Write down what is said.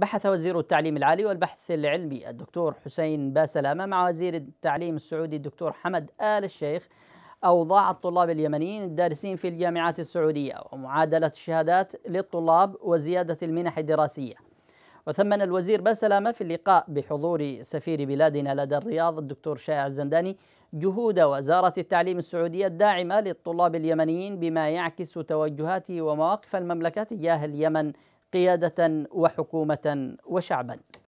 بحث وزير التعليم العالي والبحث العلمي الدكتور حسين باسلامة مع وزير التعليم السعودي الدكتور حمد آل الشيخ أوضاع الطلاب اليمنيين الدارسين في الجامعات السعودية ومعادلة الشهادات للطلاب وزيادة المنح الدراسية وثمن الوزير باسلامة في اللقاء بحضور سفير بلادنا لدى الرياض الدكتور شائع الزنداني جهود وزارة التعليم السعودية الداعمة للطلاب اليمنيين بما يعكس توجهات ومواقف المملكة تجاه اليمن قياده وحكومه وشعبا